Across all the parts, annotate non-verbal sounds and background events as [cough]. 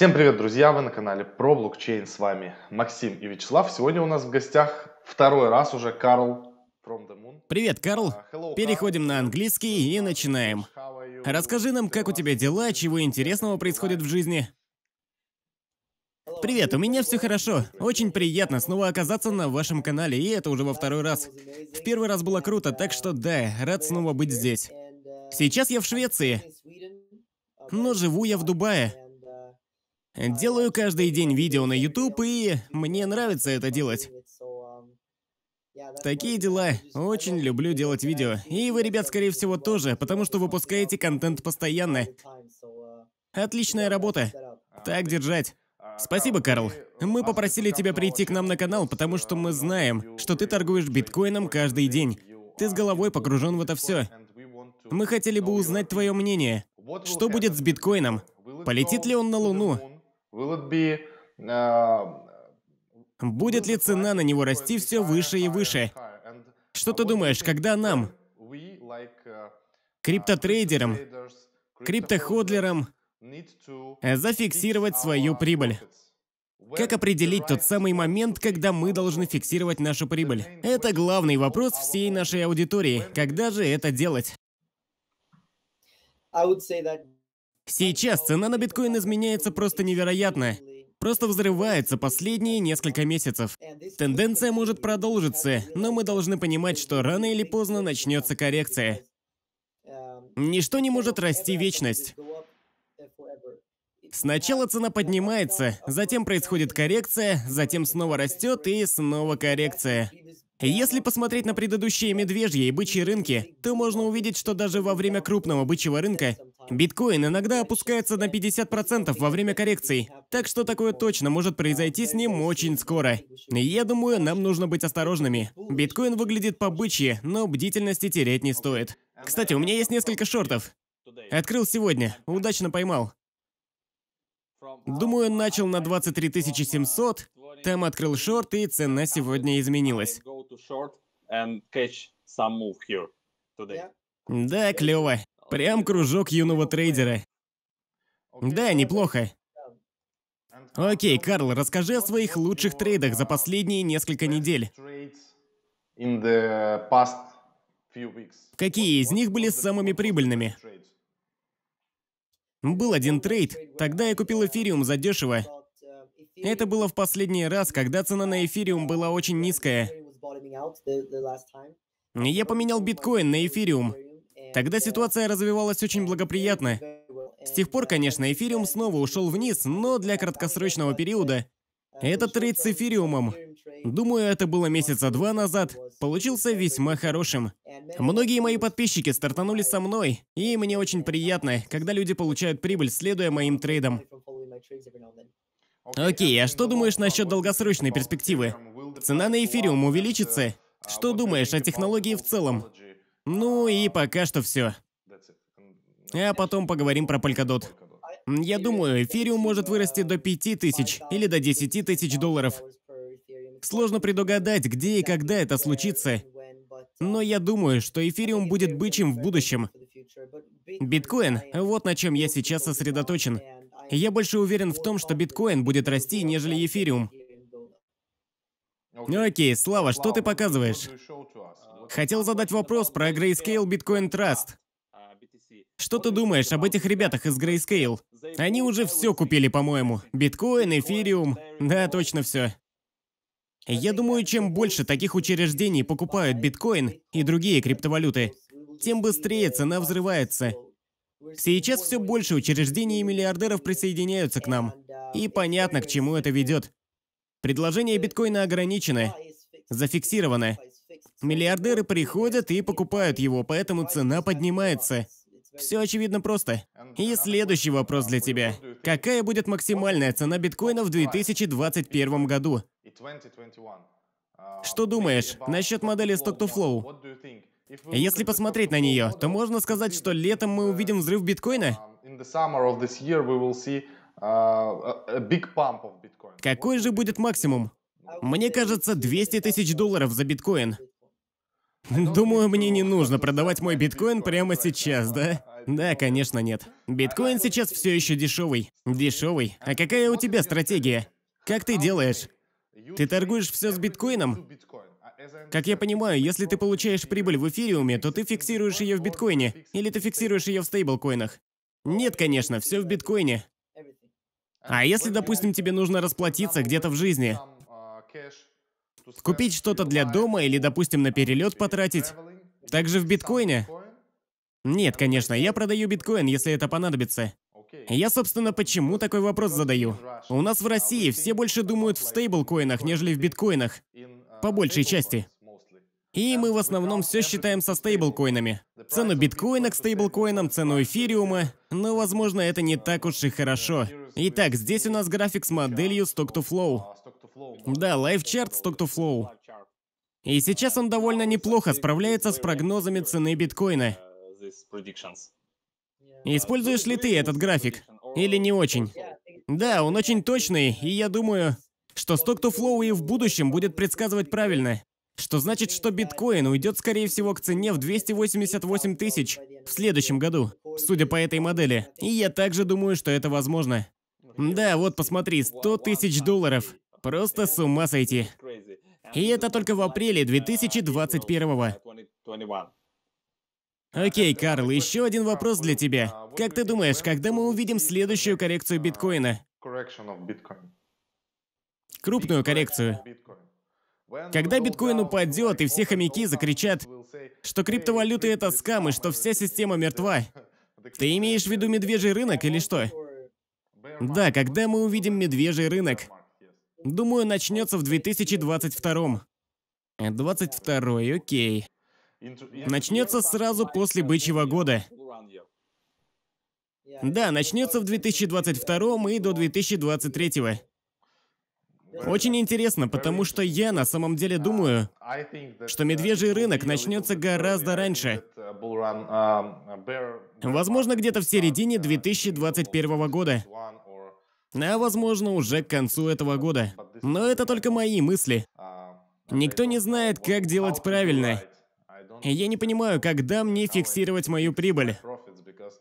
Всем привет, друзья! Вы на канале про блокчейн. С вами Максим и Вячеслав. Сегодня у нас в гостях второй раз уже Карл From the Moon. Привет, Карл. А, hello, Переходим Carl. на английский и начинаем. Расскажи нам, как у тебя дела, чего интересного происходит в жизни. Привет, у меня все хорошо. Очень приятно снова оказаться на вашем канале, и это уже во второй раз. В первый раз было круто, так что да, рад снова быть здесь. Сейчас я в Швеции, но живу я в Дубае. Делаю каждый день видео на YouTube, и мне нравится это делать. Такие дела. Очень люблю делать видео. И вы, ребят, скорее всего, тоже, потому что выпускаете контент постоянно. Отличная работа. Так держать. Спасибо, Карл. Мы попросили тебя прийти к нам на канал, потому что мы знаем, что ты торгуешь биткоином каждый день. Ты с головой погружен в это все. Мы хотели бы узнать твое мнение. Что будет с биткоином? Полетит ли он на Луну? Э, Будет ли цена на него расти все выше и выше? Что ты думаешь, когда нам, э, э, криптотрейдерам, криптоходлерам, зафиксировать свою прибыль? Как определить тот самый момент, когда мы должны фиксировать нашу прибыль? Это главный вопрос всей нашей аудитории. Когда же это делать? Сейчас цена на биткоин изменяется просто невероятно. Просто взрывается последние несколько месяцев. Тенденция может продолжиться, но мы должны понимать, что рано или поздно начнется коррекция. Ничто не может расти вечность. Сначала цена поднимается, затем происходит коррекция, затем снова растет и снова коррекция. Если посмотреть на предыдущие медвежьи и бычьи рынки, то можно увидеть, что даже во время крупного бычьего рынка Биткоин иногда опускается на 50% во время коррекций, так что такое точно может произойти с ним очень скоро. Я думаю, нам нужно быть осторожными. Биткоин выглядит побычье, но бдительности терять не стоит. Кстати, у меня есть несколько шортов. Открыл сегодня, удачно поймал. Думаю, начал на 23 700, там открыл шорт, и цена сегодня изменилась. Да, клево. Прям кружок юного трейдера. Да, неплохо. Окей, Карл, расскажи о своих лучших трейдах за последние несколько недель. Какие из них были самыми прибыльными? Был один трейд, тогда я купил эфириум за дешево. Это было в последний раз, когда цена на эфириум была очень низкая. Я поменял биткоин на эфириум. Тогда ситуация развивалась очень благоприятно. С тех пор, конечно, эфириум снова ушел вниз, но для краткосрочного периода этот трейд с эфириумом, думаю, это было месяца два назад, получился весьма хорошим. Многие мои подписчики стартанули со мной, и мне очень приятно, когда люди получают прибыль, следуя моим трейдам. Окей, а что думаешь насчет долгосрочной перспективы? Цена на эфириум увеличится? Что думаешь о технологии в целом? Ну и пока что все. А потом поговорим про палькадот. Я думаю, эфириум может вырасти до 5000 или до 10 тысяч долларов. Сложно предугадать, где и когда это случится, но я думаю, что эфириум будет бычьим в будущем. Биткоин – вот на чем я сейчас сосредоточен. Я больше уверен в том, что биткоин будет расти, нежели эфириум. Окей, Слава, что ты показываешь? Хотел задать вопрос про Grayscale Bitcoin Trust. Что ты думаешь об этих ребятах из Grayscale? Они уже все купили, по-моему. Биткоин, эфириум. Да, точно все. Я думаю, чем больше таких учреждений покупают биткоин и другие криптовалюты, тем быстрее цена взрывается. Сейчас все больше учреждений и миллиардеров присоединяются к нам. И понятно, к чему это ведет. Предложение биткоина ограничено, зафиксировано. Миллиардеры приходят и покупают его, поэтому цена поднимается. Все очевидно просто. И следующий вопрос для тебя. Какая будет максимальная цена биткоина в 2021 году? Что думаешь насчет модели Stock-to-Flow? Если посмотреть на нее, то можно сказать, что летом мы увидим взрыв биткоина? Uh, Какой же будет максимум? Мне кажется, 200 тысяч долларов за биткоин. [laughs] Думаю, мне не нужно продавать мой биткоин прямо сейчас, да? Да, конечно, нет. Биткоин сейчас все еще дешевый. Дешевый. А какая у тебя стратегия? Как ты делаешь? Ты торгуешь все с биткоином? Как я понимаю, если ты получаешь прибыль в эфириуме, то ты фиксируешь ее в биткоине, или ты фиксируешь ее в стейблкоинах. Нет, конечно, все в биткоине. А если, допустим, тебе нужно расплатиться где-то в жизни, Купить что-то для дома или, допустим, на перелет потратить. Также в биткоине. Нет, конечно, я продаю биткоин, если это понадобится. Я, собственно, почему такой вопрос задаю? У нас в России все больше думают в стейблкоинах, нежели в биткоинах. По большей части. И мы в основном все считаем со стейблкоинами. Цену биткоина к стейблкоинам, цену эфириума. Но, возможно, это не так уж и хорошо. Итак, здесь у нас график с моделью Stock to Flow. Да, лайфчарт Stock to Flow. И сейчас он довольно неплохо справляется с прогнозами цены биткоина. Используешь ли ты этот график? Или не очень? Да, он очень точный, и я думаю, что Stock to Flow и в будущем будет предсказывать правильно. Что значит, что биткоин уйдет, скорее всего, к цене в 288 тысяч в следующем году, судя по этой модели. И я также думаю, что это возможно. Да, вот посмотри, 100 тысяч долларов. Просто с ума сойти. И это только в апреле 2021 Окей, Карл, еще один вопрос для тебя. Как ты думаешь, когда мы увидим следующую коррекцию биткоина? Крупную коррекцию. Когда биткоин упадет и все хомяки закричат, что криптовалюты это скам и что вся система мертва, ты имеешь в виду медвежий рынок или что? Да, когда мы увидим медвежий рынок, Думаю, начнется в 2022. 22 окей. Начнется сразу после бычьего года. Да, начнется в 2022 и до 2023. Очень интересно, потому что я на самом деле думаю, что медвежий рынок начнется гораздо раньше. Возможно, где-то в середине 2021 года а возможно уже к концу этого года. Но это только мои мысли. Никто не знает, как делать правильно. Я не понимаю, когда мне фиксировать мою прибыль.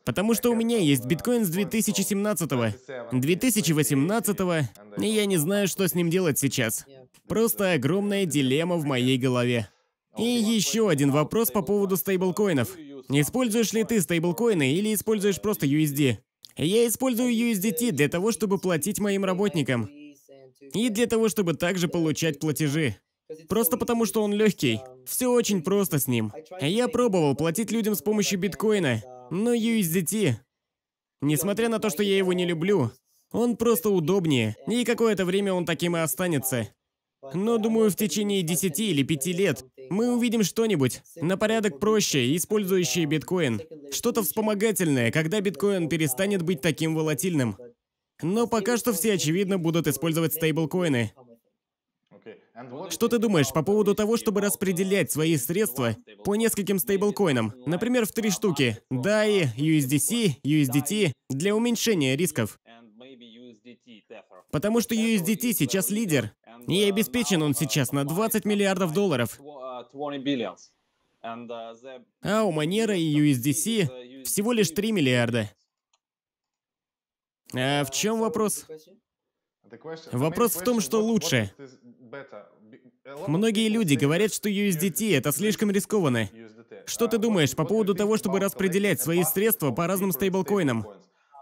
Потому что у меня есть биткоин с 2017, го 2018, го и я не знаю, что с ним делать сейчас. Просто огромная дилемма в моей голове. И еще один вопрос по поводу стейблкоинов. Используешь ли ты стейблкоины или используешь просто USD? Я использую USDT для того, чтобы платить моим работникам. И для того, чтобы также получать платежи. Просто потому, что он легкий. Все очень просто с ним. Я пробовал платить людям с помощью биткоина, но USDT... Несмотря на то, что я его не люблю, он просто удобнее, и какое-то время он таким и останется. Но думаю, в течение 10 или 5 лет мы увидим что-нибудь на порядок проще, использующее биткоин. Что-то вспомогательное, когда биткоин перестанет быть таким волатильным. Но пока что все, очевидно, будут использовать стейблкоины. Что ты думаешь по поводу того, чтобы распределять свои средства по нескольким стейблкоинам? Например, в три штуки. DAI, USDC, USDT для уменьшения рисков. Потому что USDT сейчас лидер, и обеспечен он сейчас на 20 миллиардов долларов. А у Манера и USDC всего лишь 3 миллиарда. А в чем вопрос? Вопрос в том, что лучше. Многие люди говорят, что USDT это слишком рискованно. Что ты думаешь по поводу того, чтобы распределять свои средства по разным стейблкоинам?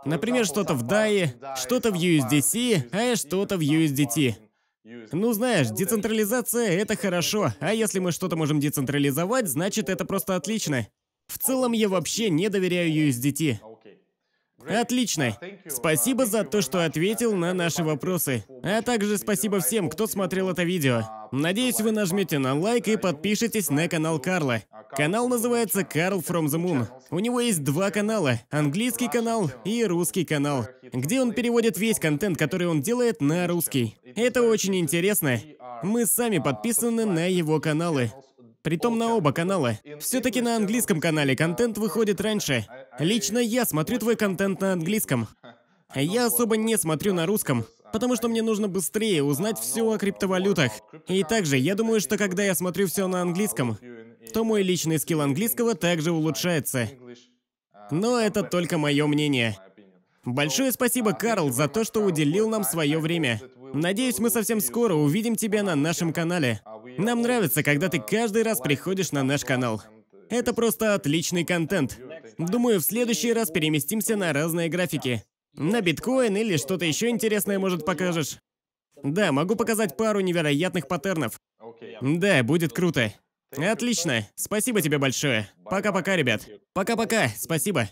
Например, что-то в DAI, что-то в USDC, а что-то в USDT. Ну знаешь, децентрализация — это хорошо, а если мы что-то можем децентрализовать, значит это просто отлично. В целом я вообще не доверяю USDT. Отлично. Uh, спасибо uh, за то, что ответил на наши вопросы. А также спасибо всем, кто смотрел это видео. Uh, Надеюсь, вы нажмете на лайк и подпишитесь на канал Карла. Канал называется Карл From the Moon. У него есть два канала, английский канал и русский канал, где он переводит весь контент, который он делает, на русский. Это очень интересно. Мы сами подписаны на его каналы. Притом на оба канала. Все-таки на английском канале контент выходит раньше. Лично я смотрю твой контент на английском. Я особо не смотрю на русском, потому что мне нужно быстрее узнать все о криптовалютах. И также, я думаю, что когда я смотрю все на английском, то мой личный скилл английского также улучшается. Но это только мое мнение. Большое спасибо, Карл, за то, что уделил нам свое время. Надеюсь, мы совсем скоро увидим тебя на нашем канале. Нам нравится, когда ты каждый раз приходишь на наш канал. Это просто отличный контент. Думаю, в следующий раз переместимся на разные графики. На биткоин или что-то еще интересное, может, покажешь. Да, могу показать пару невероятных паттернов. Да, будет круто. Отлично. Спасибо тебе большое. Пока-пока, ребят. Пока-пока. Спасибо.